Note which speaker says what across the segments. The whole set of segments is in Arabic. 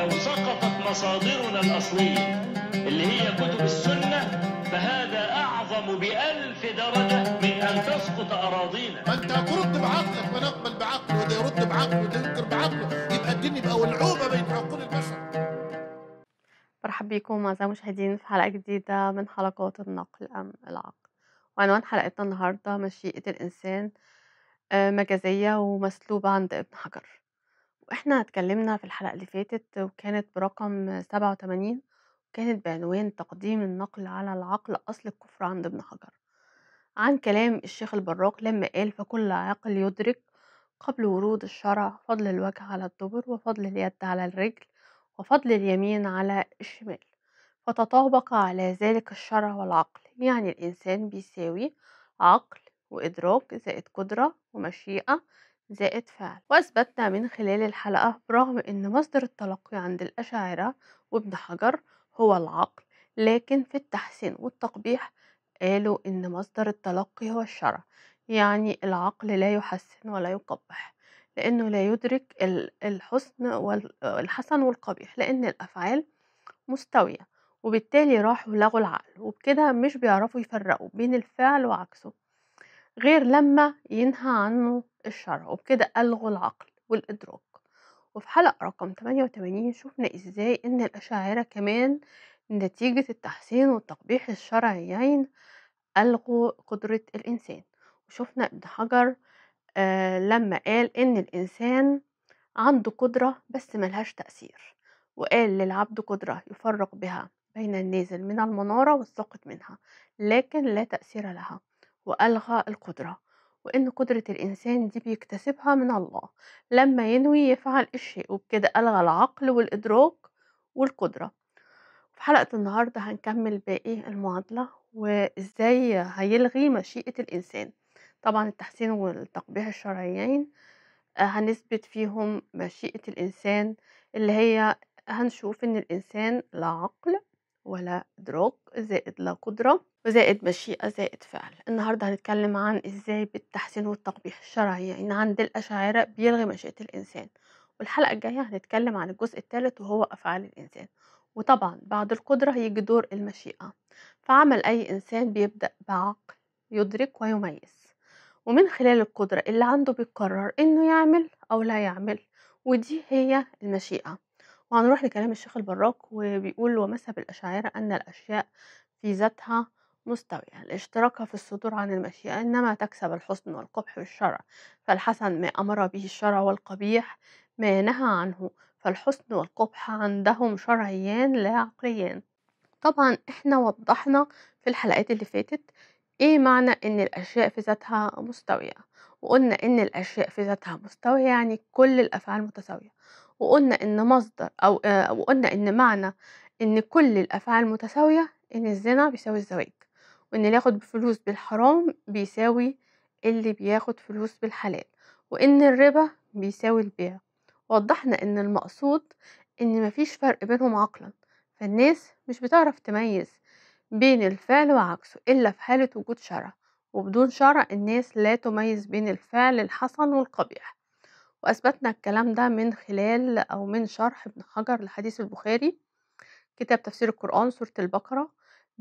Speaker 1: لو سقطت مصادرنا الأصلية اللي هي كتب السنة فهذا أعظم بألف درجة من أن تسقط أراضينا فأنت أنت ترد بعقلك ونقبل بعقله وده يرد بعقله وده ينكر بعقله يبقى الدين يبقى ولعوبة بين عقول البشر مرحبا بكم أعزائي المشاهدين في حلقة جديدة من حلقات النقل أم العقل وعنوان حلقتنا النهاردة مشيئة الإنسان آه، مجازية ومسلوبة عند ابن حجر احنا اتكلمنا في الحلقة اللي فاتت وكانت برقم 87 وكانت بعنوان تقديم النقل على العقل أصل الكفر عند ابن حجر عن كلام الشيخ البراق لما قال فكل عاقل يدرك قبل ورود الشرع فضل الوجه على الدبر وفضل اليد على الرجل وفضل اليمين على الشمال فتطابق على ذلك الشرع والعقل يعني الإنسان بيساوي عقل وإدراك زائد قدرة ومشيئة زائد فعل وأثبتنا من خلال الحلقة برغم أن مصدر التلقي عند الأشاعرة وابن حجر هو العقل لكن في التحسين والتقبيح قالوا أن مصدر التلقي هو الشرع يعني العقل لا يحسن ولا يقبح لأنه لا يدرك الحسن والحسن والقبيح لأن الأفعال مستوية وبالتالي راحوا لغوا العقل وبكده مش بيعرفوا يفرقوا بين الفعل وعكسه غير لما ينهى عنه الشرع وبكده ألغوا العقل والإدراك وفي حلقة رقم 88 شفنا إزاي إن الأشاعرة كمان نتيجة التحسين والتقبيح الشرعيين ألغوا قدرة الإنسان وشفنا ابن حجر آه لما قال إن الإنسان عنده قدرة بس ملهاش تأثير وقال للعبد قدرة يفرق بها بين النازل من المنارة والساقط منها لكن لا تأثير لها وألغى القدرة وإن قدرة الإنسان دي بيكتسبها من الله لما ينوي يفعل الشيء وبكده ألغى العقل والإدراك والقدرة في حلقة النهاردة هنكمل باقي المعادلة وإزاي هيلغي مشيئة الإنسان طبعا التحسين والتقبيح الشرعيين آه، هنثبت فيهم مشيئة الإنسان اللي هي هنشوف إن الإنسان لا عقل ولا إدراك زائد لا قدرة وزائد مشيئة زائد فعل النهاردة هنتكلم عن ازاي بالتحسين والتقبيح الشرعي يعني عند الأشاعرة بيلغي مشيئة الإنسان والحلقة الجاية هنتكلم عن الجزء الثالث وهو أفعال الإنسان وطبعا بعد القدرة هيجي دور المشيئة فعمل أي إنسان بيبدأ بعقل يدرك ويميز ومن خلال القدرة اللي عنده بيقرر إنه يعمل أو لا يعمل ودي هي المشيئة وهنروح لكلام الشيخ البراك وبيقول ومذهب الأشاعرة أن الأشياء في ذاتها مستوية لاشتراكها في الصدور عن المشيئة إنما تكسب الحسن والقبح والشرع فالحسن ما أمر به الشرع والقبيح ما نهى عنه فالحسن والقبح عندهم شرعيان لا عقليان طبعا احنا وضحنا في الحلقات اللي فاتت ايه معنى ان الاشياء في ذاتها مستوية وقلنا ان الاشياء في ذاتها مستوية يعني كل الافعال متساوية وقلنا ان مصدر او آه وقلنا ان معنى ان كل الافعال متساوية ان الزنا بيساوي الزواج وان اللي ياخد فلوس بالحرام بيساوي اللي بياخد فلوس بالحلال وان الربا بيساوي البيع وضحنا ان المقصود ان مفيش فرق بينهم عقلا فالناس مش بتعرف تميز بين الفعل وعكسه الا في حالة وجود شرع وبدون شرع الناس لا تميز بين الفعل الحسن والقبيح وأثبتنا الكلام ده من خلال أو من شرح ابن حجر لحديث البخاري كتاب تفسير القرآن سورة البقرة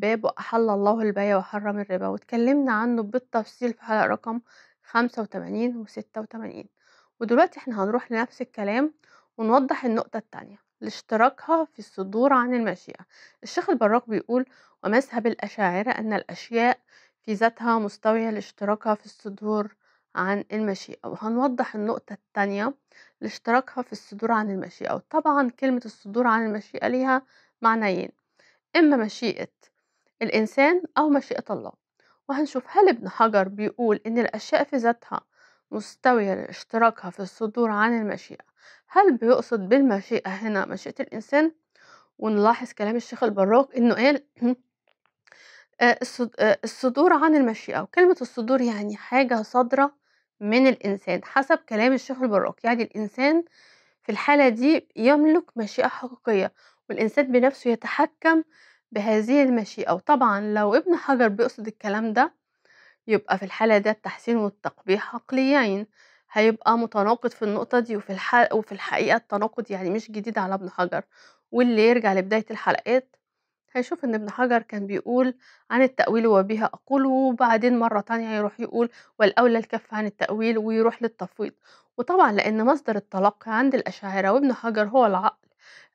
Speaker 1: باب أحل الله البيع وحرم الربا واتكلمنا عنه بالتفصيل في حلقة رقم خمسة وتمانين وستة وتمانين ودلوقتي احنا هنروح لنفس الكلام ونوضح النقطة التانية لاشتراكها في الصدور عن المشيئة الشيخ البراق بيقول ومذهب الأشاعرة أن الأشياء في ذاتها مستوية لاشتراكها في الصدور عن المشيئة وهنوضح النقطة التانية لاشتراكها في الصدور عن المشيئة وطبعا كلمة الصدور عن المشيئة ليها معنيين إما مشيئة الإنسان أو مشيئة الله وهنشوف هل ابن حجر بيقول إن الأشياء في ذاتها مستوية لاشتراكها في الصدور عن المشيئة هل بيقصد بالمشيئة هنا مشيئة الإنسان ونلاحظ كلام الشيخ البراق إنه قال آه، آه، الصدور عن المشيئة وكلمة الصدور يعني حاجة صادرة من الإنسان حسب كلام الشيخ البراق يعني الإنسان في الحالة دي يملك مشيئة حقيقية والإنسان بنفسه يتحكم بهذه المشيئة وطبعا لو ابن حجر بيقصد الكلام ده يبقى في الحالة ده التحسين والتقبيح عقليين هيبقى متناقض في النقطة دي وفي, الح... وفي الحقيقة التناقض يعني مش جديد على ابن حجر واللي يرجع لبداية الحلقات هيشوف ان ابن حجر كان بيقول عن التأويل وبها أقول وبعدين مرة تانية يروح يقول والأولى الكف عن التأويل ويروح للتفويض وطبعا لأن مصدر التلقي عند الأشاعرة وابن حجر هو العقل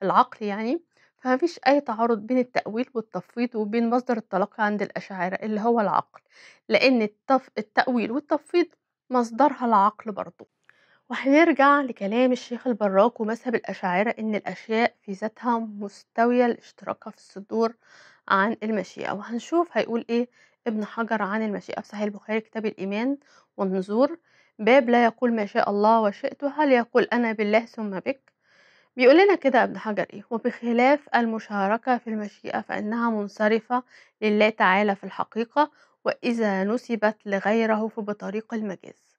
Speaker 1: العقل يعني فمفيش أي تعارض بين التأويل والتفويض وبين مصدر التلقي عند الأشاعرة اللي هو العقل لأن التف... التأويل والتفويض مصدرها العقل برضو وهنرجع لكلام الشيخ البراك ومذهب الأشاعرة إن الأشياء في ذاتها مستوية لاشتراكها في الصدور عن المشيئة وهنشوف هيقول إيه ابن حجر عن المشيئة في صحيح البخاري كتاب الإيمان والنزور باب لا يقول ما شاء الله وشئت هل يقول أنا بالله ثم بك بيقول لنا كده ابن حجر ايه وبخلاف المشاركة في المشيئة فإنها منصرفة لله تعالى في الحقيقة وإذا نسبت لغيره فبطريق المجاز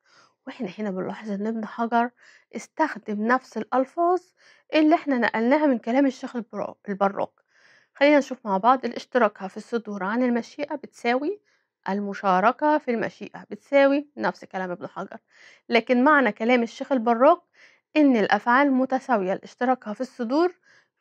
Speaker 1: واحنا هنا بنلاحظ ان ابن حجر استخدم نفس الألفاظ اللي احنا نقلناها من كلام الشيخ البراق خلينا نشوف مع بعض الاشتراك في الصدور عن المشيئة بتساوي المشاركة في المشيئة بتساوي نفس كلام ابن حجر لكن معنى كلام الشيخ البراق إن الأفعال متساوية لاشتراكها في الصدور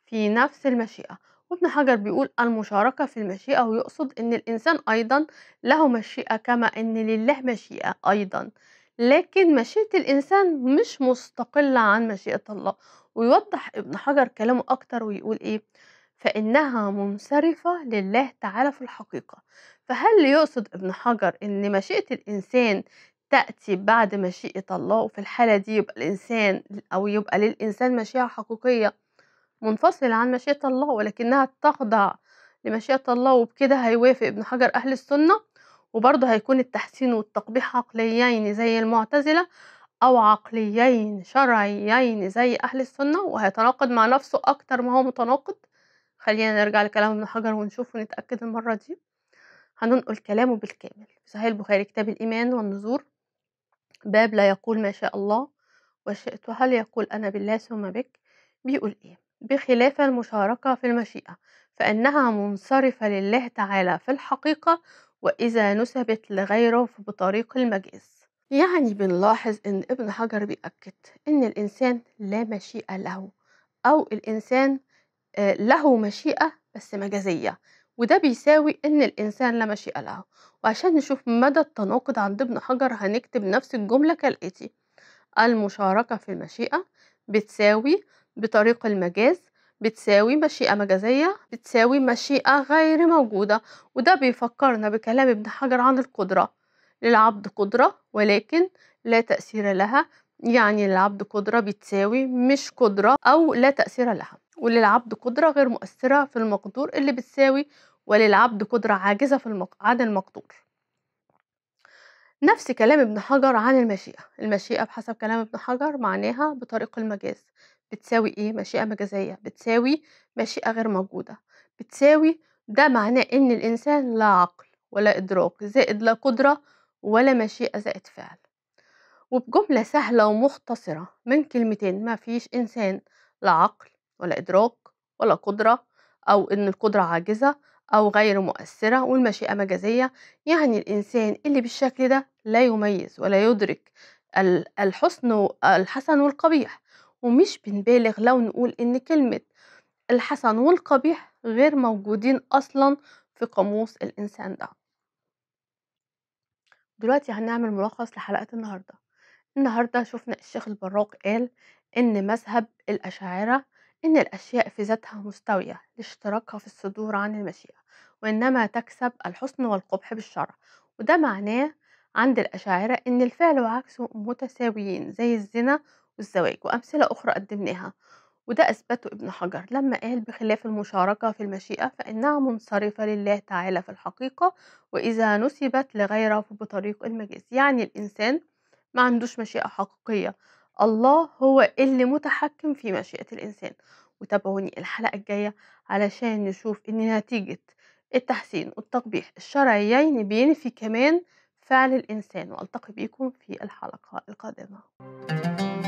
Speaker 1: في نفس المشيئة وابن حجر بيقول المشاركة في المشيئة ويقصد إن الإنسان أيضا له مشيئة كما إن لله مشيئة أيضا لكن مشيئة الإنسان مش مستقلة عن مشيئة الله ويوضح ابن حجر كلامه أكتر ويقول إيه فإنها منصرفة لله تعالى في الحقيقة فهل يقصد ابن حجر إن مشيئة الإنسان تأتي بعد مشيئة الله وفي الحالة دي يبقى الإنسان أو يبقى للإنسان مشيئة حقيقية منفصلة عن مشيئة الله ولكنها تخضع لمشيئة الله وبكده هيوافق ابن حجر أهل السنة وبرضه هيكون التحسين والتقبيح عقليين زي المعتزلة أو عقليين شرعيين زي أهل السنة وهيتناقض مع نفسه أكتر ما هو متناقض خلينا نرجع لكلام ابن حجر ونشوف ونتأكد المرة دي هننقل كلامه بالكامل في صحيح البخاري كتاب الإيمان والنذور باب لا يقول ما شاء الله وشئت هل يقول أنا بالله ثم بك بيقول إيه بخلاف المشاركة في المشيئة فإنها منصرفة لله تعالى في الحقيقة وإذا نسبت لغيره بطريق المجاز يعني بنلاحظ إن ابن حجر بيأكد إن الإنسان لا مشيئة له أو الإنسان آه، له مشيئة بس مجازية وده بيساوي إن الإنسان لا مشيئة له وعشان نشوف مدى التناقض عند ابن حجر هنكتب نفس الجملة كالآتي المشاركة في المشيئة بتساوي بطريق المجاز بتساوي مشيئة مجازية بتساوي مشيئة غير موجودة وده بيفكرنا بكلام ابن حجر عن القدرة للعبد قدرة ولكن لا تأثير لها يعني العبد قدرة بتساوي مش قدرة أو لا تأثير لها وللعبد قدرة غير مؤثرة في المقدور اللي بتساوي وللعبد قدرة عاجزة في المق... عن المقدور نفس كلام ابن حجر عن المشيئة المشيئة بحسب كلام ابن حجر معناها بطريق المجاز بتساوي ايه مشيئة مجازية بتساوي مشيئة غير موجودة بتساوي ده معناه ان الانسان لا عقل ولا ادراك زائد لا قدرة ولا مشيئة زائد فعل وبجملة سهلة ومختصرة من كلمتين ما فيش انسان لا عقل ولا إدراك ولا قدرة أو إن القدرة عاجزة أو غير مؤثرة والمشيئة مجازية يعني الإنسان اللي بالشكل ده لا يميز ولا يدرك الحسن الحسن والقبيح ومش بنبالغ لو نقول إن كلمة الحسن والقبيح غير موجودين أصلا في قاموس الإنسان ده دلوقتي هنعمل ملخص لحلقة النهاردة النهاردة شفنا الشيخ البراق قال إن مذهب الأشاعرة إن الأشياء في ذاتها مستوية لاشتراكها في الصدور عن المشيئة وإنما تكسب الحسن والقبح بالشرع وده معناه عند الأشاعرة إن الفعل وعكسه متساويين زي الزنا والزواج وأمثلة أخرى قدمناها وده أثبته ابن حجر لما قال بخلاف المشاركة في المشيئة فإنها منصرفة لله تعالى في الحقيقة وإذا نسبت لغيره فبطريق المجاز يعني الإنسان ما عندوش مشيئة حقيقية الله هو اللي متحكم في مشيئة الإنسان وتابعوني الحلقة الجاية علشان نشوف إن نتيجة التحسين والتقبيح الشرعيين بينفي في كمان فعل الإنسان وألتقي بيكم في الحلقة القادمة